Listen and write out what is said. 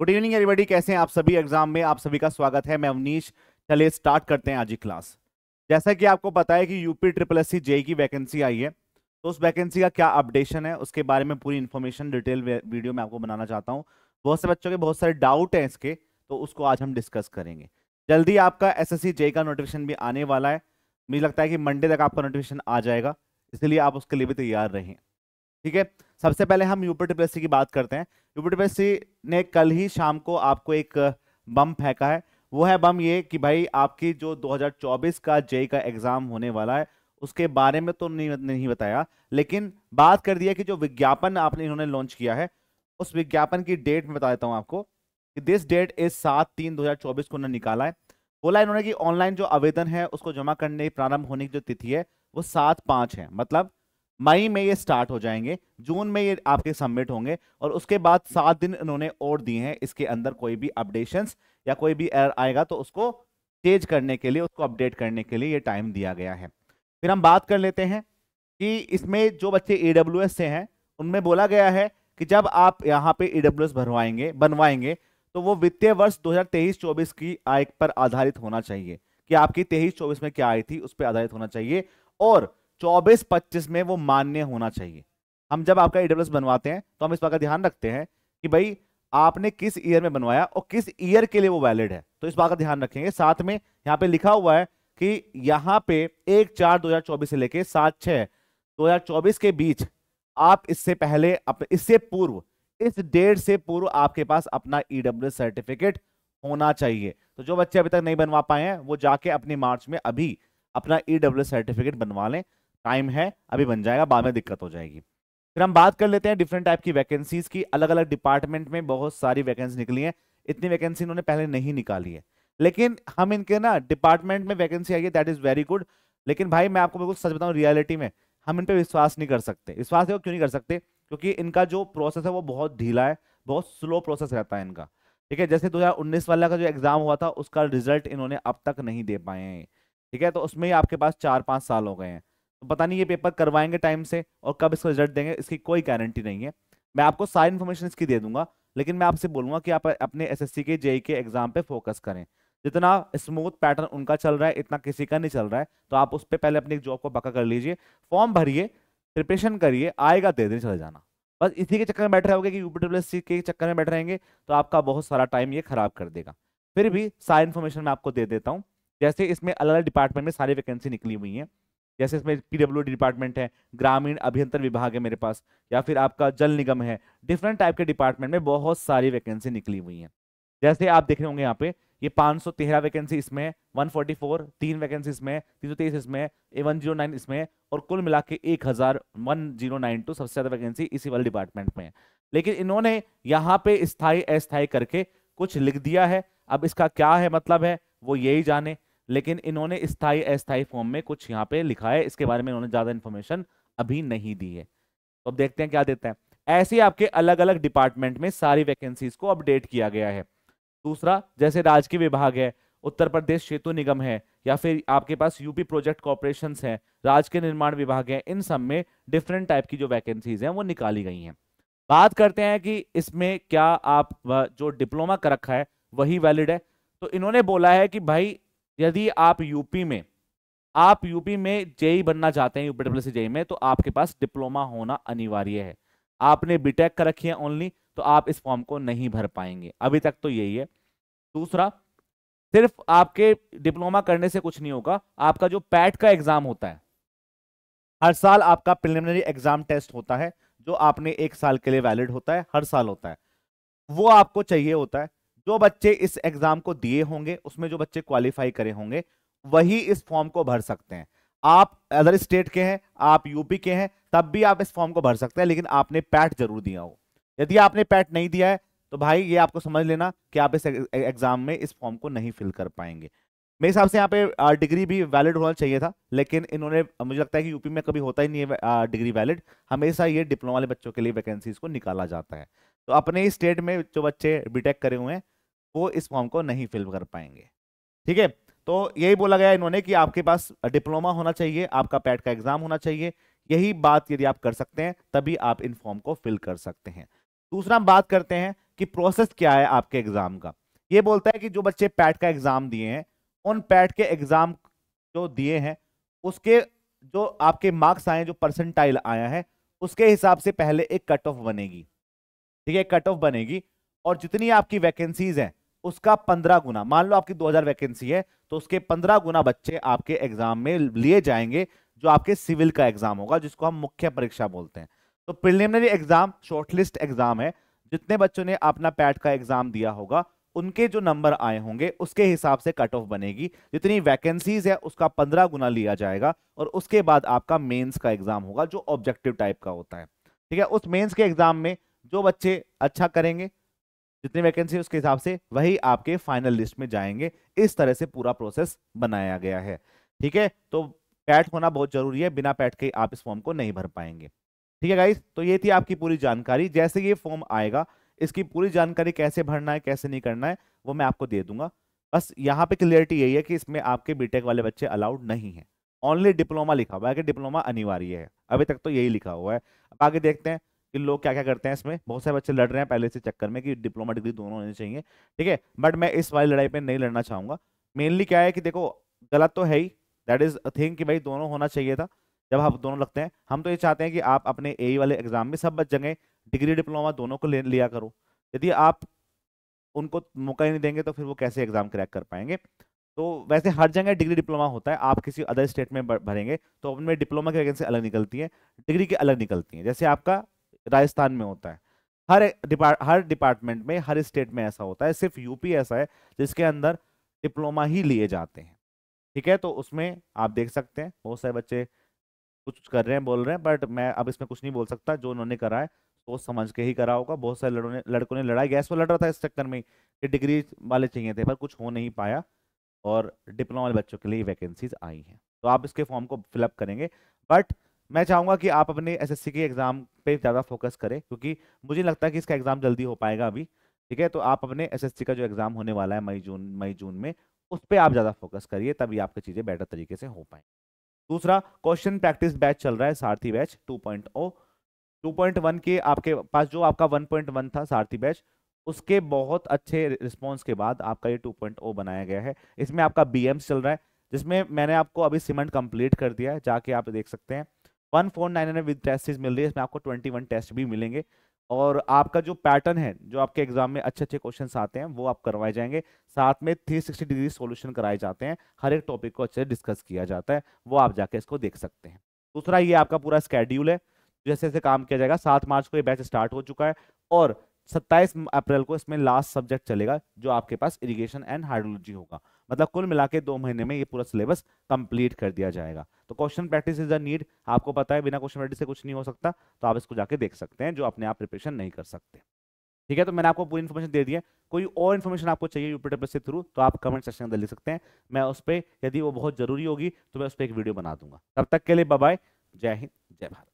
good evening everybody कैसे हैं आप सभी एग्जाम में आप सभी का स्वागत है मैं अवनीश चलिए स्टार्ट करते हैं आज की क्लास जैसा कि आपको पता है कि यूपी ट्रिपल एस सी जे की वैकेंसी आई है तो उस वैकेंसी का क्या अपडेशन है उसके बारे में पूरी इन्फॉर्मेशन डिटेल वीडियो में आपको बनाना चाहता हूँ बहुत से बच्चों के बहुत सारे डाउट हैं इसके तो उसको आज हम डिस्कस करेंगे जल्दी आपका एस एस e का नोटिफिकेशन भी आने वाला है मुझे लगता है कि मंडे तक आपका नोटिफिकेशन आ जाएगा इसलिए आप उसके लिए भी तैयार रहें ठीक है सबसे पहले हम यूपी ट्रिपल एस की बात करते हैं यूपीटीपीएससी ने कल ही शाम को आपको एक बम फेंका है वो है बम ये कि भाई आपकी जो 2024 का जेई का एग्जाम होने वाला है उसके बारे में तो नहीं नहीं बताया लेकिन बात कर दिया कि जो विज्ञापन आपने इन्होंने लॉन्च किया है उस विज्ञापन की डेट में बता देता हूँ आपको कि दिस डेट इज सात तीन दो को उन्होंने निकाला है बोला इन्होंने कि ऑनलाइन जो आवेदन है उसको जमा करने प्रारंभ होने की जो तिथि है वो सात पाँच है मतलब मई में ये स्टार्ट हो जाएंगे जून में ये आपके सबमिट होंगे और उसके बाद सात दिन इन्होंने और दिए हैं इसके अंदर कोई भी अपडेशन या कोई भी एरर आएगा तो उसको चेंज करने के लिए उसको अपडेट करने के लिए ये टाइम दिया गया है फिर हम बात कर लेते हैं कि इसमें जो बच्चे ए से हैं उनमें बोला गया है कि जब आप यहाँ पे ए भरवाएंगे बनवाएंगे तो वो वित्तीय वर्ष 2023-24 की आय पर आधारित होना चाहिए कि आपकी 23-24 में क्या आई थी उस पर आधारित होना चाहिए और चौबीस पच्चीस में वो मान्य होना चाहिए हम जब आपका ईडब्ल्यू बनवाते हैं तो हम इस बात का ध्यान रखते हैं कि भाई आपने किस ईयर में बनवाया और किस ईयर के लिए वो वैलिड है तो इस बात का ध्यान रखेंगे साथ में यहाँ पे लिखा हुआ है कि यहाँ पे एक चार 2024 से लेके सात छः 2024 के बीच आप इससे पहले अप, इससे पूर्व इस डेट से पूर्व आपके पास अपना ई e सर्टिफिकेट होना चाहिए तो जो बच्चे अभी तक नहीं बनवा पाए हैं वो जाके अपने मार्च में अभी अपना ई e सर्टिफिकेट बनवा लें टाइम है अभी बन जाएगा बाद में दिक्कत हो जाएगी फिर हम बात कर लेते हैं डिफरेंट टाइप की वैकेंसीज की अलग अलग डिपार्टमेंट में बहुत सारी वैकेंसी निकली है इतनी वैकेंसी इन्होंने पहले नहीं निकाली है लेकिन हम इनके ना डिपार्टमेंट में वैकेंसी आई है दैट इज़ वेरी गुड लेकिन भाई मैं आपको बिल्कुल सच बताऊँ रियलिटी में हम इन पर विश्वास नहीं कर सकते विश्वास देखो क्यों नहीं कर सकते क्योंकि इनका जो प्रोसेस है वो बहुत ढीला है बहुत स्लो प्रोसेस रहता है इनका ठीक है जैसे 2019 वाला का जो एग्ज़ाम हुआ था उसका रिजल्ट इन्होंने अब तक नहीं दे पाए हैं ठीक है तो उसमें ही आपके पास चार पाँच साल हो गए हैं तो पता नहीं ये पेपर करवाएंगे टाइम से और कब इसका रिजल्ट देंगे इसकी कोई गारंटी नहीं है मैं आपको सारी इन्फॉर्मेशन इसकी दे दूंगा लेकिन मैं आपसे बोलूंगा कि आप अपने एसएससी के जेई के एग्जाम पे फोकस करें जितना स्मूथ पैटर्न उनका चल रहा है इतना किसी का नहीं चल रहा है तो आप उस पर पहले अपनी जॉब को पक्का कर लीजिए फॉर्म भरिए प्रिपरेशन करिए आएगा दे दिन चले जाना बस इसी के चक्कर में बैठ रहोगे कि यूपी डब्ल्यू के चक्कर में बैठ रहेंगे तो आपका बहुत सारा टाइम ये खराब कर देगा फिर भी सारी इन्फॉर्मेशन मैं आपको दे देता हूँ जैसे इसमें अलग अलग डिपार्टमेंट में सारी वैकेंसी निकली हुई है जैसे इसमें पीडब्ल्यू डिपार्टमेंट है ग्रामीण अभियंत्रण विभाग है मेरे पास या फिर आपका जल निगम है डिफरेंट टाइप के डिपार्टमेंट में बहुत सारी वैकेंसी निकली हुई हैं जैसे आप देख रहे होंगे यहाँ पे ये 513 वैकेंसी इसमें वन फोर्टी फोर तीन वैकेंसी इसमें तीन सौ तेईस इसमें ए वन जीरो नाइन इसमें और कुल मिला के एक हज़ार वन जीरो नाइन टू सबसे ज़्यादा वैकेंसी इसी वाले डिपार्टमेंट में है लेकिन इन्होंने यहाँ पे स्थाई अस्थाई करके कुछ लिख दिया है अब इसका क्या है मतलब है वो यही जाने लेकिन इन्होंने स्थाई अस्थायी फॉर्म में कुछ यहाँ पे लिखा है इसके बारे में इन्होंने ज़्यादा इन्फॉर्मेशन अभी नहीं दी है तो अब देखते हैं क्या देते हैं ऐसे आपके अलग अलग डिपार्टमेंट में सारी वैकेंसीज को अपडेट किया गया है दूसरा जैसे राजकीय विभाग है उत्तर प्रदेश सेतु निगम है या फिर आपके पास यूपी प्रोजेक्ट कॉरपोरेशन है राज्य के निर्माण विभाग है इन सब में डिफरेंट टाइप की जो वैकेंसीज हैं वो निकाली गई हैं बात करते हैं कि इसमें क्या आप जो डिप्लोमा कर रखा है वही वैलिड है तो इन्होंने बोला है कि भाई यदि आप यूपी में आप यूपी में जेई e बनना चाहते हैं यूपी डब्ल्यू सी जेई में तो आपके पास डिप्लोमा होना अनिवार्य है आपने बीटेक कर रखी है ओनली तो आप इस फॉर्म को नहीं भर पाएंगे अभी तक तो यही है दूसरा सिर्फ आपके डिप्लोमा करने से कुछ नहीं होगा आपका जो पैट का एग्जाम होता है हर साल आपका प्रिलिमिनरी एग्जाम टेस्ट होता है जो आपने एक साल के लिए वैलिड होता है हर साल होता है वो आपको चाहिए होता है जो बच्चे इस एग्जाम को दिए होंगे उसमें जो बच्चे क्वालिफाई करे होंगे वही इस फॉर्म को भर सकते हैं आप अदर स्टेट के हैं आप यूपी के हैं तब भी आप इस फॉर्म को भर सकते हैं लेकिन आपने पैट जरूर दिया हो यदि आपने पैट नहीं दिया है तो भाई ये आपको समझ लेना कि आप इस एग्जाम में इस फॉर्म को नहीं फिल कर पाएंगे मेरे हिसाब से यहाँ पे डिग्री भी वैलिड होना चाहिए था लेकिन इन्होंने मुझे लगता है कि यूपी में कभी होता ही नहीं है डिग्री वैलिड हमेशा ये डिप्लोमा वाले बच्चों के लिए वैकेंसीज को निकाला जाता है तो अपने ही स्टेट में जो बच्चे बीटेक करे हुए हैं वो इस फॉर्म को नहीं फिल कर पाएंगे ठीक है तो यही बोला गया इन्होंने कि आपके पास डिप्लोमा होना चाहिए आपका पैट का एग्जाम होना चाहिए यही बात यदि आप कर सकते हैं तभी आप इन फॉर्म को फिल कर सकते हैं दूसरा बात करते हैं कि प्रोसेस क्या है आपके एग्जाम का ये बोलता है कि जो बच्चे पैट का एग्जाम दिए हैं उन पैट के एग्जाम जो दिए हैं उसके जो आपके मार्क्स आए जो परसेंटाइल आया है उसके हिसाब से पहले एक कट ऑफ बनेगी ठीक है कट ऑफ बनेगी और जितनी आपकी वैकेंसीज हैं उसका पंद्रह गुना मान लो आपकी 2000 वैकेंसी है तो उसके पंद्रह गुना बच्चे आपके एग्जाम में लिए जाएंगे जो आपके सिविल का एग्जाम होगा जिसको हम मुख्य परीक्षा बोलते हैं तो प्रिलिमिनरी एग्जाम शॉर्टलिस्ट एग्जाम है जितने बच्चों ने अपना पैट का एग्जाम दिया होगा उनके जो नंबर आए होंगे उसके हिसाब से कट ऑफ बनेगी जितनी वैकेंसीज है उसका पंद्रह गुना लिया जाएगा और उसके बाद आपका मेंस का एग्जाम होगा जो ऑब्जेक्टिव टाइप का होता है ठीक है उस मेंस के एग्जाम में जो बच्चे अच्छा करेंगे जितनी वैकेंसी है उसके हिसाब से वही आपके फाइनल लिस्ट में जाएंगे इस तरह से पूरा प्रोसेस बनाया गया है ठीक है तो पैट होना बहुत जरूरी है बिना पैट के आप इस फॉर्म को नहीं भर पाएंगे ठीक है गाइज तो ये थी आपकी पूरी जानकारी जैसे ये फॉर्म आएगा इसकी पूरी जानकारी कैसे भरना है कैसे नहीं करना है वो मैं आपको दे दूंगा बस यहाँ पे क्लियरिटी यही है कि इसमें आपके बीटेक वाले बच्चे अलाउड नहीं है ओनली डिप्लोमा लिखा हुआ है कि डिप्लोमा अनिवार्य है अभी तक तो यही लिखा हुआ है अब आगे देखते हैं कि लोग क्या क्या करते हैं इसमें बहुत सारे बच्चे लड़ रहे हैं पहले से चक्कर में कि डिप्लोमा डिग्री दोनों होने चाहिए ठीक है बट मैं इस वाली लड़ाई पर नहीं लड़ना चाहूँगा मेनली क्या है कि देखो गलत तो है ही दैट इज़ अ थिंग कि भाई दोनों होना चाहिए था जब आप दोनों लगते हैं हम तो ये चाहते हैं कि आप अपने ए वाले एग्जाम में सब बच जाएंगे डिग्री डिप्लोमा दोनों को ले लिया करो यदि आप उनको मौका ही नहीं देंगे तो फिर वो कैसे एग्जाम क्रैक कर पाएंगे तो वैसे हर जगह डिग्री डिप्लोमा होता है आप किसी अदर स्टेट में भरेंगे तो उनमें डिप्लोमा की वैकेंसी अलग निकलती है डिग्री की अलग निकलती है जैसे आपका राजस्थान में होता है हर डिपार्ट हर डिपार्टमेंट में हर स्टेट में ऐसा होता है सिर्फ यूपी ऐसा है जिसके अंदर डिप्लोमा ही लिए जाते हैं ठीक है तो उसमें आप देख सकते हैं बहुत सारे बच्चे कुछ कर रहे हैं बोल रहे हैं बट मैं अब इसमें कुछ नहीं बोल सकता जो उन्होंने करा है सोच तो समझ के ही करा होगा बहुत सारे लड़कों ने लड़कों ने लड़ाई गैस पर लड़ रहा था इस चक्कर में कि डिग्री वाले चाहिए थे पर कुछ हो नहीं पाया और डिप्लोमा वाले बच्चों के लिए वैकेंसीज आई हैं तो आप इसके फॉर्म को फिलअप करेंगे बट मैं चाहूँगा कि आप अपने एसएससी के एग्ज़ाम पे ज़्यादा फोकस करें क्योंकि मुझे लगता है कि इसका एग्ज़ाम जल्दी हो पाएगा अभी ठीक है तो आप अपने एसएससी का जो एग्ज़ाम होने वाला है मई जून मई जून में उस पर आप ज़्यादा फोकस करिए तभी आपकी चीज़ें बेटर तरीके से हो पाए दूसरा क्वेश्चन प्रैक्टिस बैच चल रहा है सारथी बैच पॉइंट वन के आपके पास जो आपका वन था सारथी बैच उसके बहुत अच्छे रिस्पॉन्स के बाद आपका ये ओ oh बनाया गया है इसमें आपका बी चल रहा है जिसमें मैंने आपको अभी सीमेंट कंप्लीट कर दिया है जाके आप देख सकते हैं one four nine hundred with test मिल रही है इसमें आपको ट्वेंटी वन टेस्ट भी मिलेंगे और आपका जो पैटर्न है जो आपके एग्जाम में अच्छे अच्छे क्वेश्चन आते हैं वो आप करवाए जाएंगे साथ में थ्री सिक्सटी डिग्री सोल्यूशन कराए जाते हैं हर एक टॉपिक को अच्छे से डिस्कस किया जाता है वो आप जाके इसको देख सकते हैं दूसरा ये आपका पूरा स्केड्यूल है जैसे जैसे काम किया जाएगा सात मार्च को ये बैच स्टार्ट हो चुका है और सत्ताईस अप्रैल को इसमें लास्ट सब्जेक्ट चलेगा जो आपके पास इरीगेशन एंड हाइड्रोलॉजी होगा मतलब कुल मिला के दो महीने में ये पूरा सिलेबस कंप्लीट कर दिया जाएगा तो question practice is a need आपको पता है बिना क्वेश्चन प्रैक्टिस से कुछ नहीं हो सकता तो आप इसको जाके देख सकते हैं जो अपने आप प्रिपरेशन नहीं कर सकते ठीक है तो मैंने आपको पूरी इन्फॉर्मेशन दे दिया कोई और इन्फॉर्मेशन आपको चाहिए यूपीटर से थ्रू तो आप कमेंट सेक्शन में लिख सकते हैं मैं उस पर यदि वो बहुत जरूरी होगी तो मैं उस पर एक वीडियो बना दूंगा तब तक के लिए बाय जय हिंद जय भारत